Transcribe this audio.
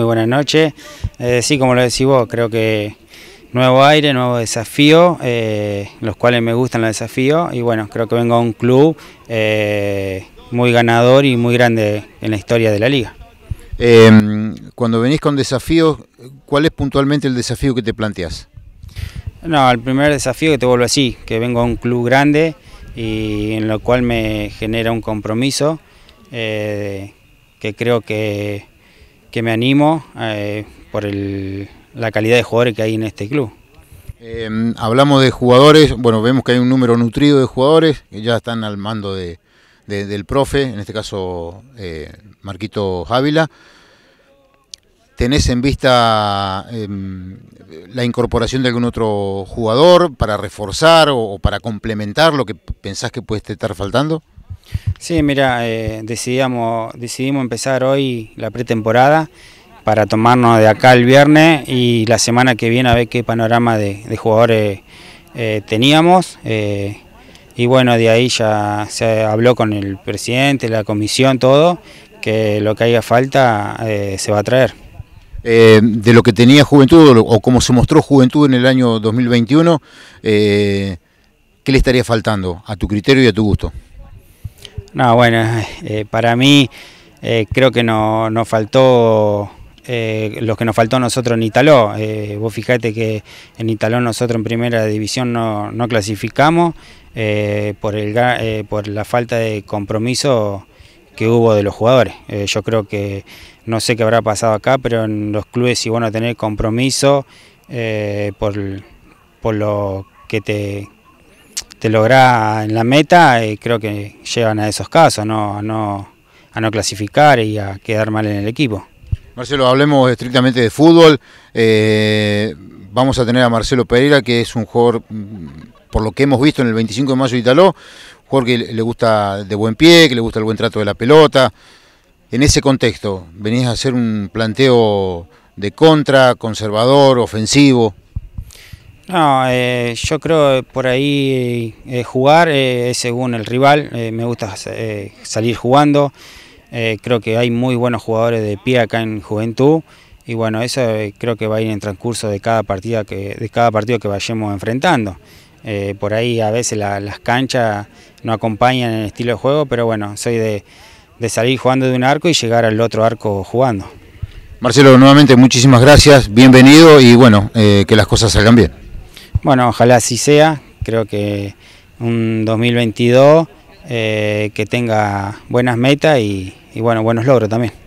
Muy buenas noches. Eh, sí, como lo decís vos, creo que nuevo aire, nuevo desafío, eh, los cuales me gustan los desafíos. Y bueno, creo que vengo a un club eh, muy ganador y muy grande en la historia de la liga. Em, cuando venís con desafíos, ¿cuál es puntualmente el desafío que te planteas? No, el primer desafío que te vuelvo así, que vengo a un club grande y en lo cual me genera un compromiso que creo que que me animo eh, por el, la calidad de jugadores que hay en este club. Em, hablamos de jugadores, bueno, vemos que hay un número nutrido de jugadores que ya están al mando de, del profe, en este caso eh, Marquito Ávila. ¿Tenés en vista em, la incorporación de algún otro jugador para reforzar o, para complementar lo que pensás que puede estar faltando? Sí, mira, eh, decidimos, empezar hoy la pretemporada para tomarnos de acá el viernes y la semana que viene a ver qué panorama de, jugadores eh, teníamos. Eh, y bueno, de ahí ya se habló con el presidente, la comisión, todo, que lo que haya falta se va a traer. de lo que tenía Juventud o como se mostró Juventud en el año 2021, ¿qué le estaría faltando a tu criterio y a tu gusto? No, bueno, eh, para mí eh, creo que nos faltó... Eh, lo que nos faltó nosotros en Italó. Eh, vos fijate que en Italó nosotros en primera división no, clasificamos por, el, por la falta de compromiso que hubo de los jugadores. yo creo que no sé qué habrá pasado acá, pero en los clubes si bueno tener compromiso por lo que te ...se logra en la meta, y eh, creo que llevan a esos casos, A, no, clasificar y a quedar mal en el equipo. Marcelo, hablemos estrictamente de fútbol. Eh, vamos a tener a Marcelo Pereira, que es un jugador, mm, por lo que hemos visto en el 25 de mayo de Italó, un jugador que le gusta de buen pie, que le gusta el buen trato de la pelota. En ese contexto, ¿venís a hacer un planteo de contra, conservador, ofensivo? No, eh, yo creo eh, por ahí eh, jugar es según el rival, me gusta salir jugando, creo que hay muy buenos jugadores de pie acá en Juventud y bueno, eso creo que va a ir en transcurso de cada, partida que, de cada partido que vayamos enfrentando. por ahí a veces las canchas no acompañan el estilo de juego, pero bueno, soy de, de salir jugando de un arco y llegar al otro arco jugando. Marcelo, nuevamente muchísimas gracias, bienvenido y bueno, que las cosas salgan bien. Bueno, ojalá así sea. Creo que un 2022 eh, que tenga buenas metas y, y bueno, buenos logros también.